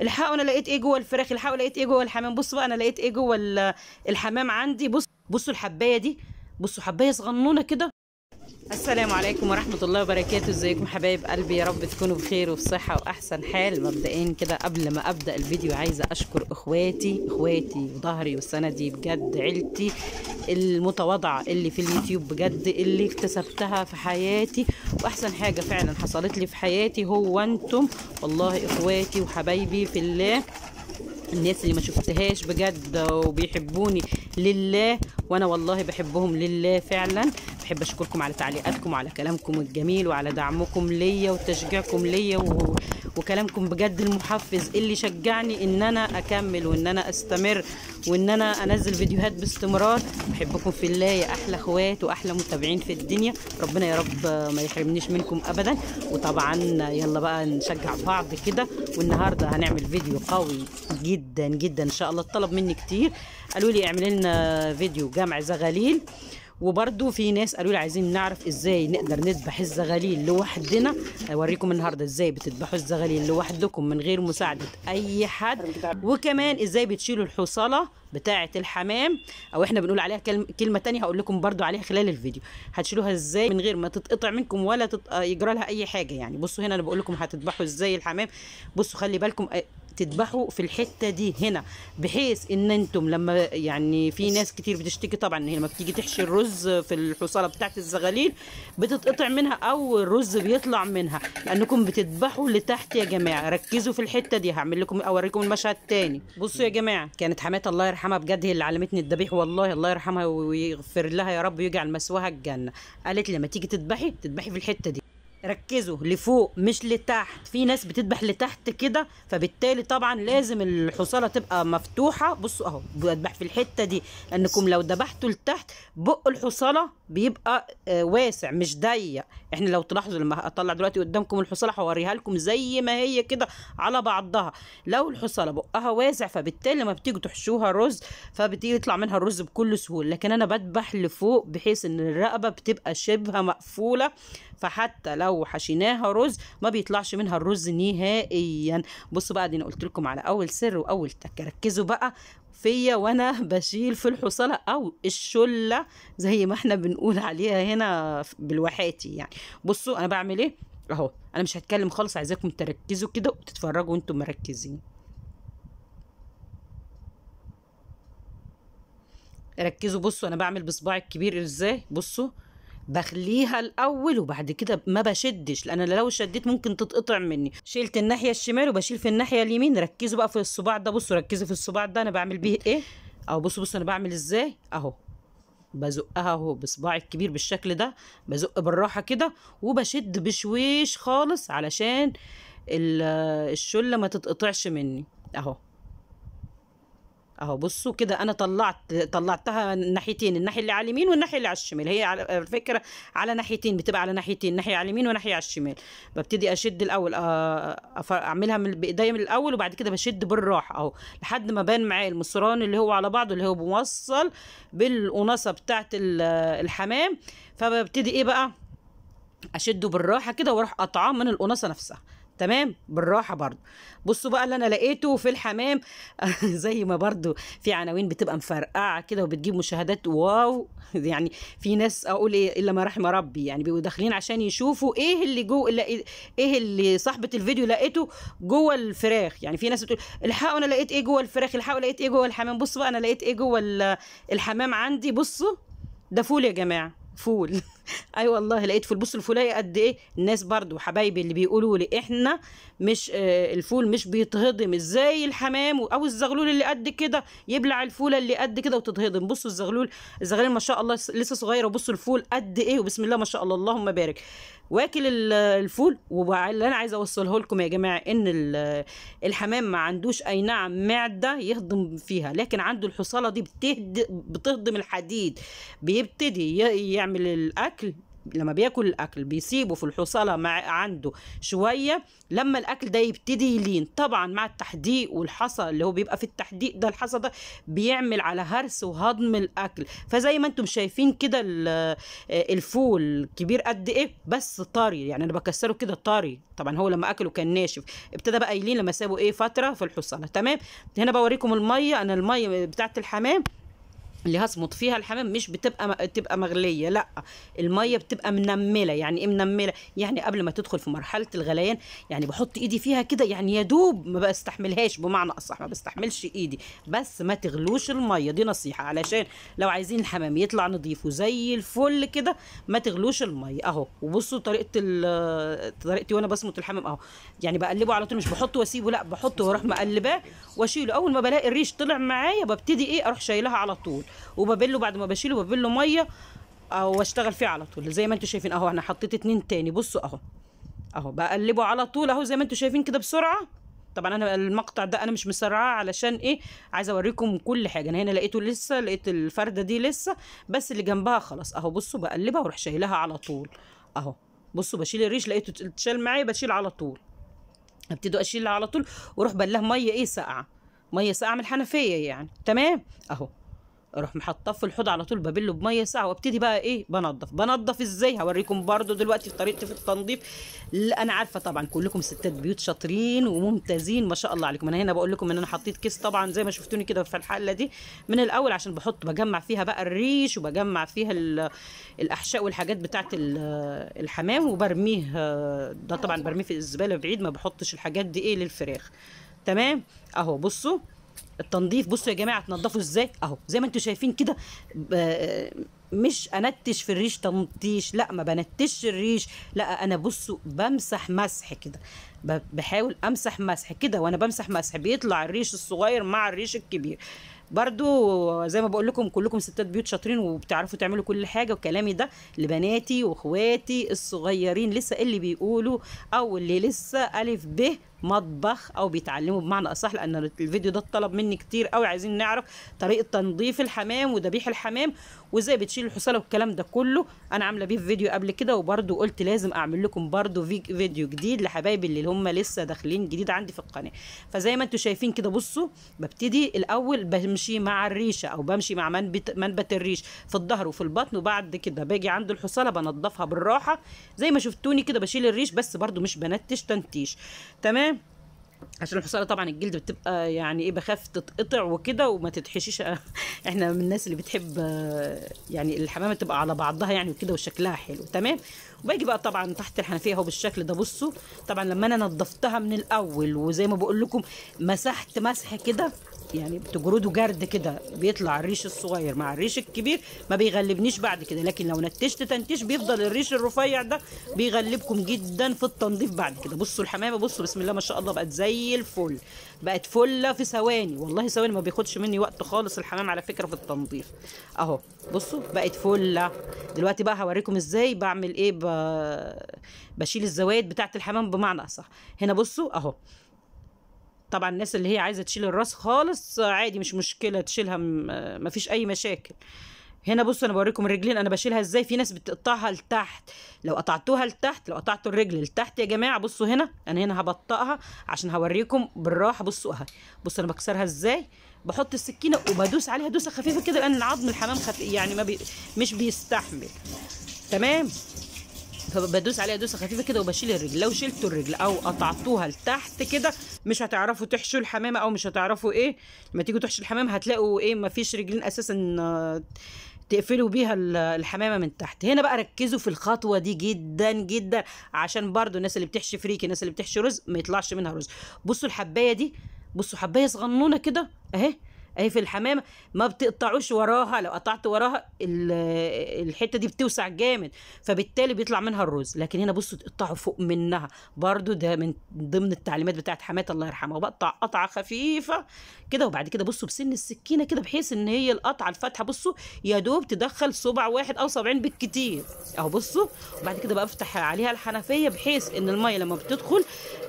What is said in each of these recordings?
الحقوا انا لقيت ايه جوه الفراخ الحقوا لقيت ايه جوه الحمام بصوا بقى انا لقيت ايه جوه الحمام عندي بص بصوا الحبايه دي بصوا حبايه صغنونه كده السلام عليكم ورحمة الله وبركاته ازيكم حبايب قلبي يا رب تكونوا بخير وفي صحة وأحسن حال مبدئيا كده قبل ما أبدأ الفيديو عايزة أشكر إخواتي إخواتي وظهري وسندي بجد عيلتي المتواضعة اللي في اليوتيوب بجد اللي اكتسبتها في حياتي وأحسن حاجة فعلا حصلت لي في حياتي هو أنتم والله إخواتي وحبايبي في الله الناس اللي ما شفتهاش بجد وبيحبوني لله وانا والله بحبهم لله فعلا بحب اشكركم على تعليقاتكم وعلى كلامكم الجميل وعلى دعمكم ليا وتشجيعكم ليا و... وكلامكم بجد المحفز اللي شجعني ان انا اكمل وان انا استمر وان انا انزل فيديوهات باستمرار بحبكم في الله يا احلى اخوات واحلى متابعين في الدنيا ربنا يا رب ما يحرمنيش منكم ابدا وطبعا يلا بقى نشجع بعض كده والنهارده هنعمل فيديو قوي جدا جدا ان شاء الله اتطلب مني كتير قالوا لي اعملي لنا فيديو جمع زغاليل آه وبرده في ناس قالوا لي عايزين نعرف ازاي نقدر نذبح الزغاليل لوحدنا اوريكم النهارده ازاي بتذبحوا الزغاليل لوحدكم من غير مساعده اي حد وكمان ازاي بتشيلوا الحصاله بتاعه الحمام او احنا بنقول عليها كلمه تانية هقول لكم برضو عليها خلال الفيديو هتشيلوها ازاي من غير ما تتقطع منكم ولا تت... آه، يجرى لها اي حاجه يعني بصوا هنا انا بقول لكم هتذبحوا ازاي الحمام بصوا خلي بالكم آه، تذبحوا في الحته دي هنا بحيث ان انتم لما يعني في ناس كتير بتشتكي طبعا ان هي لما بتيجي تحشي الرز في الحصاله بتاعت الزغاليل بتتقطع منها او الرز بيطلع منها لانكم بتذبحوا لتحت يا جماعه ركزوا في الحته دي هعمل لكم اوريكم المشهد تاني بصوا يا جماعه كانت حماه الله يرحمها يرحمها بجد هي اللي علمتني الذبيح والله الله يرحمها ويغفر لها يا رب ويجعل مسواها الجنه قالت لي لما تيجي تذبحي تذبحي في الحته دي ركزوا لفوق مش لتحت في ناس بتذبح لتحت كده فبالتالي طبعا لازم الحصاله تبقى مفتوحه بصوا اهو بذبح في الحته دي لانكم لو ذبحتوا لتحت بق الحصاله بيبقى آه، واسع مش ضيق احنا لو تلاحظوا لما اطلع دلوقتي قدامكم الحصاله هوريها لكم زي ما هي كده على بعضها لو الحصاله بقها واسع فبالتالي لما بتيجوا تحشوها رز فبتيجي يطلع منها الرز بكل سهوله لكن انا بدبح لفوق بحيث ان الرقبه بتبقى شبه مقفوله فحتى لو حشيناها رز ما بيطلعش منها الرز نهائيا بصوا بقى دي انا قلت لكم على اول سر واول تك ركزوا بقى فيا وانا بشيل في الحصاله او الشله زي ما احنا بنقول عليها هنا بالوحاتي يعني بصوا انا بعمل ايه اهو انا مش هتكلم خالص عايزاكم تركزوا كده وتتفرجوا وانتم مركزين ركزوا بصوا انا بعمل بصباعي الكبير ازاي بصوا بخليها الاول وبعد كده ما بشدش لان لو شديت ممكن تتقطع مني شلت الناحيه الشمال وبشيل في الناحيه اليمين ركزوا بقى في الصباع ده بصوا ركزوا في الصباع ده انا بعمل بيه ايه اهو بصوا بصوا انا بعمل ازاي اهو بزقها اهو بصباعي الكبير بالشكل ده بزق بالراحه كده وبشد بشويش خالص علشان الشله ما تتقطعش مني اهو اهو بصوا كده انا طلعت طلعتها الناحيتين الناحيه اللي على اليمين والناحيه اللي على الشمال هي على فكره على ناحيتين بتبقى على ناحيتين ناحيه على اليمين وناحيه على الشمال ببتدي اشد الاول آه، اعملها من بايديا من الاول وبعد كده بشد بالراحه اهو لحد ما بان معايا المصران اللي هو على بعضه اللي هو موصل بالقناصه بتاعه الحمام فببتدي ايه بقى اشده بالراحه كده واروح قطعاه من القناصه نفسها تمام بالراحه برضو بصوا بقى اللي انا لقيته في الحمام زي ما برضو في عناوين بتبقى مفرقعه كده وبتجيب مشاهدات واو يعني في ناس اقول ايه الا ما رحم ربي يعني بيبقوا داخلين عشان يشوفوا ايه اللي جوه إيه،, ايه اللي صاحبه الفيديو لقيته جوه الفراخ يعني في ناس بتقول الحقوا انا لقيت ايه جوه الفراخ الحقوا لقيت ايه جوه الحمام بصوا بقى انا لقيت ايه جوه الحمام عندي بصوا ده فول يا جماعه فول اي أيوة والله لقيت في البص الفولاية قد ايه الناس برضو حبايبي اللي بيقولوا لي احنا مش آه الفول مش بيتهضم ازاي الحمام او الزغلول اللي قد كده يبلع الفوله اللي قد كده وتتهضم بصوا الزغلول الزغلول ما شاء الله لسه صغيره وبصوا الفول قد ايه وبسم الله ما شاء الله اللهم بارك واكل الفول واللي انا عايزه اوصله لكم يا جماعه ان الحمام ما عندوش اي نعم معده يهضم فيها لكن عنده الحصاله دي بتهضم الحديد بيبتدي يعمل الاكل الاكل لما بياكل الاكل بيسيبه في الحصاله مع عنده شويه لما الاكل ده يبتدي يلين طبعا مع التحديق والحصى اللي هو بيبقى في التحديق ده الحصى ده بيعمل على هرس وهضم الاكل فزي ما انتم شايفين كده آه، الفول كبير قد ايه بس طري يعني انا بكسره كده طري طبعا هو لما اكله كان ناشف ابتدى بقى يلين لما سابه ايه فتره في الحصاله تمام هنا بوريكم الميه انا الميه بتاعه الحمام اللي هصمت فيها الحمام مش بتبقى تبقى مغليه لا الميه بتبقى منمله يعني ايه منمله يعني قبل ما تدخل في مرحله الغليان يعني بحط ايدي فيها كده يعني يا دوب ما بستحملهاش بمعنى اصح ما بستحملش ايدي بس ما تغلوش الميه دي نصيحه علشان لو عايزين الحمام يطلع نضيف وزي الفل كده ما تغلوش الميه اهو وبصوا طريقه طريقتي وانا بصمت الحمام اهو يعني بقلبه على طول مش بحطه واسيبه لا بحطه واروح مقلباه واشيله اول ما بلاقي الريش طلع معايا ببتدي ايه اروح شايلها على طول وببله بعد ما بشيله ببله ميه واشتغل فيه على طول زي ما انتم شايفين اهو انا حطيت اتنين تاني بصوا اهو اهو بقلبه على طول اهو زي ما انتم شايفين كده بسرعه طبعا انا المقطع ده انا مش مسرعاه علشان ايه عايزه اوريكم كل حاجه انا هنا لقيته لسه لقيت الفرده دي لسه بس اللي جنبها خلاص اهو بصوا بقلبها واروح شايلها على طول اهو بصوا بشيل الريش لقيته اتشال معايا بشيل على طول ابتدي اشيلها على طول واروح بلاها ميه ايه ساقعه ميه ساقعه من الحنفيه يعني تمام اهو اروح محطف في الحوض على طول ببله بميه ساعه وابتدي بقى ايه بنضف بنضف ازاي هوريكم برده دلوقتي في طريقتي في التنظيف لا انا عارفه طبعا كلكم ستات بيوت شاطرين وممتازين ما شاء الله عليكم انا هنا بقول لكم ان انا حطيت كيس طبعا زي ما شفتوني كده في الحله دي من الاول عشان بحط بجمع فيها بقى الريش وبجمع فيها الاحشاء والحاجات بتاعه الحمام وبرميه ده طبعا برميه في الزباله بعيد ما بحطش الحاجات دي ايه للفراخ تمام اهو بصوا التنظيف بصوا يا جماعه تنظفوا ازاي اهو زي ما انتم شايفين كده آه، مش انتش في الريش تنطيش لا ما بنتش الريش لا انا بصوا بمسح مسح كده بحاول امسح مسح كده وانا بمسح مسح بيطلع الريش الصغير مع الريش الكبير برضو زي ما بقول لكم كلكم ستات بيوت شاطرين وبتعرفوا تعملوا كل حاجه وكلامي ده لبناتي واخواتي الصغيرين لسه اللي بيقولوا او اللي لسه الف ب مطبخ او بيتعلموا بمعنى اصح لان الفيديو ده اتطلب مني كتير قوي عايزين نعرف طريقه تنظيف الحمام وذبيح الحمام وازاي بتشيل الحصاله والكلام ده كله انا عامله بيه في فيديو قبل كده وبرده قلت لازم اعمل لكم برده فيديو جديد لحبايبي اللي هم لسه داخلين جديد عندي في القناه فزي ما انتم شايفين كده بصوا ببتدي الاول بمشي مع الريشه او بمشي مع منبت منبت الريش في الظهر وفي البطن وبعد كده باجي عند الحصاله بنضفها بالراحه زي ما شفتوني كده بشيل الريش بس برده مش بنتش تنتيش تمام عشان الحصاله طبعا الجلد بتبقى يعني ايه بخاف تتقطع وكده وما تتحشيش احنا من الناس اللي بتحب آه، يعني الحمامه تبقى على بعضها يعني وكده وشكلها حلو تمام وباجي بقى طبعا تحت الحنفيه اهو بالشكل ده بصوا طبعا لما انا نضفتها من الاول وزي ما بقول لكم مسحت مسح كده يعني بتجرده جرد كده بيطلع الريش الصغير مع الريش الكبير ما بيغلبنيش بعد كده لكن لو نتشت تنتيش بيفضل الريش الرفيع ده بيغلبكم جدا في التنظيف بعد كده بصوا الحمامه بصوا بسم الله ما شاء الله بقت زي الفل بقت فله في ثواني والله ثواني ما بياخدش مني وقت خالص الحمام على فكره في التنظيف اهو بصوا بقت فله دلوقتي بقى هوريكم ازاي بعمل ايه ب... بشيل الزوايد بتاعه الحمام بمعنى اصح هنا بصوا اهو طبعا الناس اللي هي عايزه تشيل الراس خالص عادي مش مشكله تشيلها مفيش اي مشاكل هنا بصوا انا بوريكم الرجلين انا بشيلها ازاي في ناس بتقطعها لتحت لو قطعتوها لتحت لو قطعتوا الرجل لتحت يا جماعه بصوا هنا انا هنا هبطئها عشان هوريكم بالراحه بصوا اهي بصوا انا بكسرها ازاي بحط السكينه وبدوس عليها دوسه خفيفه كده لان العظم الحمام خف... يعني ما بي... مش بيستحمل تمام فبدوس عليها دوسه خفيفه كده وبشيل الرجل لو شلتوا الرجل او قطعتوها لتحت كده مش هتعرفوا تحشوا الحمامه او مش هتعرفوا ايه لما تيجوا تحشوا الحمام هتلاقوا ايه مفيش رجلين اساسا تقفلوا بيها الحمامه من تحت هنا بقى ركزوا في الخطوه دي جدا جدا عشان برضو الناس اللي بتحشي فريكي الناس اللي بتحشي رز ما يطلعش منها رز بصوا الحبايه دي بصوا حبايه صغنونه كده اهي اهي في الحمامه ما بتقطعوش وراها لو قطعت وراها الحته دي بتوسع جامد فبالتالي بيطلع منها الرز لكن هنا بصوا تقطعوا فوق منها برضو ده من ضمن التعليمات بتاعت حماه الله يرحمها وبقطع قطعه خفيفه كده وبعد كده بصوا بسن السكينه كده بحيث ان هي القطعه الفاتحه بصوا يا دوب تدخل صبع واحد او صبعين بالكتير اهو بصوا وبعد كده بقى افتح عليها الحنفيه بحيث ان الميه لما بتدخل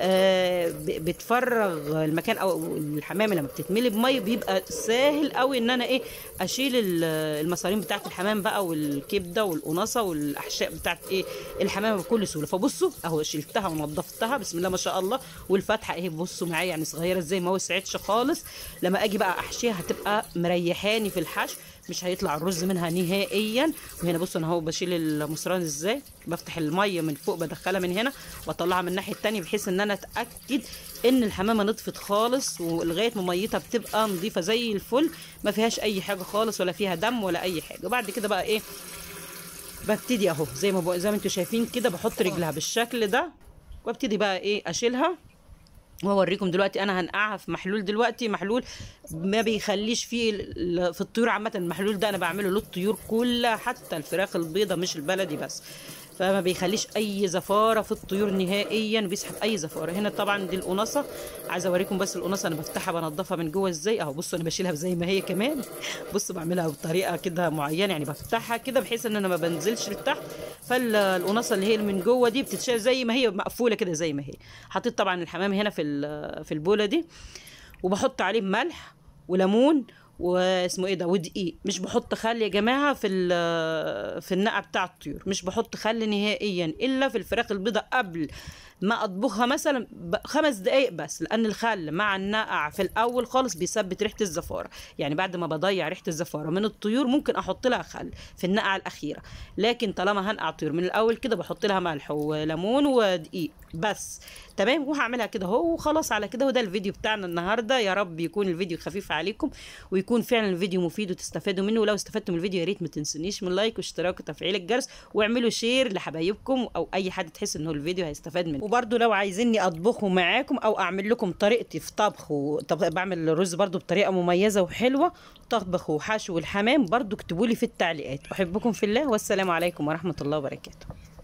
آه بتفرغ المكان او الحمامه لما بتتملي بميه بيبقى سهل قوي ان انا ايه اشيل المصارين بتاعت الحمام بقى والكبده والقناصه والاحشاء بتاعت ايه الحمامه بكل سهوله فبصوا اهو شلتها ونظفتها بسم الله ما شاء الله والفتحه ايه بصوا معايا يعني صغيره ازاي ما وسعتش خالص لما اجي بقى احشيها هتبقى مريحاني في الحشو مش هيطلع الرز منها نهائيا وهنا بصوا انا اهو بشيل المصران ازاي بفتح الميه من فوق بدخلها من هنا واطلعها من الناحيه الثانيه بحيث ان انا اتاكد ان الحمامه نطفت خالص ولغايه ما ميتها بتبقى نظيفه زي الفل ما فيهاش اي حاجه خالص ولا فيها دم ولا اي حاجه وبعد كده بقى ايه ببتدي اهو زي ما بق... زي ما انتم شايفين كده بحط رجلها بالشكل ده وابتدي بقى ايه اشيلها وهوريكم دلوقتي انا هنقعها في محلول دلوقتي محلول ما بيخليش فيه في الطيور عامه المحلول ده انا بعمله للطيور كلها حتى الفراخ البيضه مش البلدي بس فما بيخليش اي زفاره في الطيور نهائيا بيسحب اي زفاره هنا طبعا دي القناصه عايزه اوريكم بس القناصه انا بفتحها بنضفها من جوه ازاي اهو بصوا انا بشيلها زي ما هي كمان بصوا بعملها بطريقه كده معينه يعني بفتحها كده بحيث ان انا ما بنزلش لتحت فالقناصه اللي هي من جوه دي بتتشال زي ما هي مقفوله كده زي ما هي حطيت طبعا الحمام هنا في في البوله دي وبحط عليه ملح وليمون واسمه ايه ده ودقيق مش بحط خل يا جماعه في في النقع بتاع الطيور مش بحط خل نهائيا الا في الفراخ البيضاء قبل ما اطبخها مثلا خمس دقائق بس لان الخل مع النقع في الاول خالص بيثبت ريحه الزفاره يعني بعد ما بضيع ريحه الزفاره من الطيور ممكن احط لها خل في النقع الاخيره لكن طالما هنقع طيور من الاول كده بحط لها ملح وليمون ودقيق بس تمام وهعملها كده اهو وخلاص على كده وده الفيديو بتاعنا النهارده يا رب يكون الفيديو خفيف عليكم ويكون فعلا الفيديو مفيد وتستفادوا منه ولو استفدتم من الفيديو يا ريت ما تنسونيش من لايك واشتراك وتفعيل الجرس واعملوا شير لحبايبكم او اي حد تحس انه الفيديو هيستفاد منه وبرده لو عايزيني اطبخه معاكم او اعمل لكم طريقتي في طبخ وطب... بعمل الرز برده بطريقه مميزه وحلوه طبخ وحشو والحمام برده اكتبوا لي في التعليقات احبكم في الله والسلام عليكم ورحمه الله وبركاته